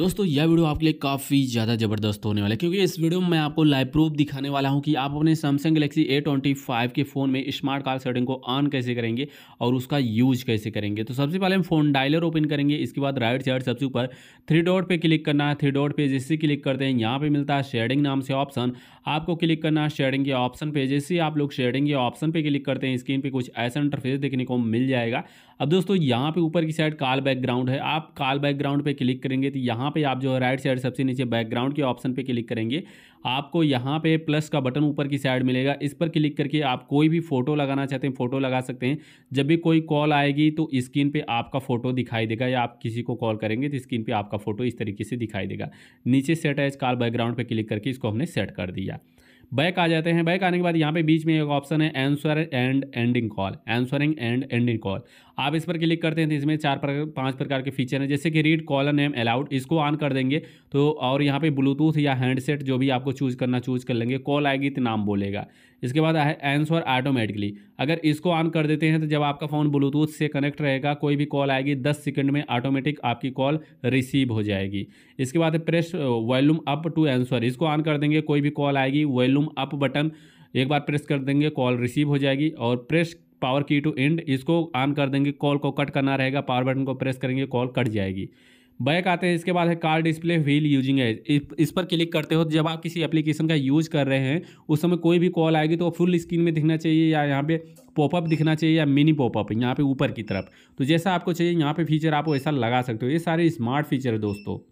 दोस्तों यह वीडियो आपके लिए काफ़ी ज़्यादा ज़बरदस्त होने वाला है क्योंकि इस वीडियो में मैं आपको लाइव प्रूफ दिखाने वाला हूँ कि आप अपने Samsung Galaxy A twenty five के फ़ोन में स्मार्ट कार सेटिंग को ऑन कैसे करेंगे और उसका यूज कैसे करेंगे तो सबसे पहले हम फोन डायलर ओपन करेंगे इसके बाद राइट साइड सबसे ऊपर थ्री डॉट पर क्लिक करना है थ्री डॉट पे जैसे क्लिक करते हैं यहाँ पर मिलता है शेडिंग नाम से ऑप्शन आपको क्लिक करना है शेडिंग के ऑप्शन पे जैसे आप लोग शेडिंग के ऑप्शन पर क्लिक करते हैं स्क्रीन पर कुछ ऐसा इंटरफेस देखने को मिल जाएगा अब दोस्तों यहाँ पर ऊपर की साइड काल बैकग्राउंड है आप काल बैकग्राउंड पर क्लिक करेंगे तो यहाँ यहाँ पे आप जो है राइट साइड सबसे नीचे बैकग्राउंड के ऑप्शन पे क्लिक करेंगे आपको यहाँ पे प्लस का बटन ऊपर की साइड मिलेगा इस पर क्लिक करके आप कोई भी फ़ोटो लगाना चाहते हैं फ़ोटो लगा सकते हैं जब भी कोई कॉल आएगी तो स्क्रीन पर आपका फ़ोटो दिखाई देगा या आप किसी को कॉल करेंगे तो स्क्रीन पर आपका फ़ोटो इस तरीके से दिखाई देगा नीचे सेट है इस कॉल बैकग्राउंड पर क्लिक करके इसको हमने सेट कर दिया बैक आ जाते हैं बैक आने के बाद यहाँ पे बीच में एक ऑप्शन है answer and ending call answering and ending call आप इस पर क्लिक करते हैं तो इसमें चार प्रकार पांच प्रकार के फीचर हैं जैसे कि रीड कॉलर नेम अलाउड इसको ऑन कर देंगे तो और यहाँ पे ब्लूटूथ या हैंडसेट जो भी आपको चूज करना चूज कर लेंगे कॉल आएगी तो नाम बोलेगा इसके बाद है आंसर ऑटोमेटिकली अगर इसको ऑन कर देते हैं तो जब आपका फ़ोन ब्लूटूथ से कनेक्ट रहेगा कोई भी कॉल आएगी दस सेकेंड में ऑटोमेटिक आपकी कॉल रिसीव हो जाएगी इसके बाद है press volume up to answer इसको ऑन कर देंगे कोई भी कॉल आएगी वॉल्यूम अप बटन एक बार प्रेस कर देंगे कॉल रिसीव हो जाएगी और press power key to end इसको ऑन कर देंगे कॉल को कट करना रहेगा पावर बटन को प्रेस करेंगे कॉल कट जाएगी बैक आते हैं इसके बाद है कार डिस्प्ले व्हील यूजिंग है इस पर क्लिक करते हो जब आप किसी एप्लीकेशन का यूज़ कर रहे हैं उस समय कोई भी कॉल आएगी तो फुल स्क्रीन में दिखना चाहिए या यहाँ पे पॉपअप दिखना चाहिए या मिनी पॉपअप यहाँ पे ऊपर की तरफ तो जैसा आपको चाहिए यहाँ पे फीचर आप वैसा लगा सकते हो ये सारे स्मार्ट फीचर है दोस्तों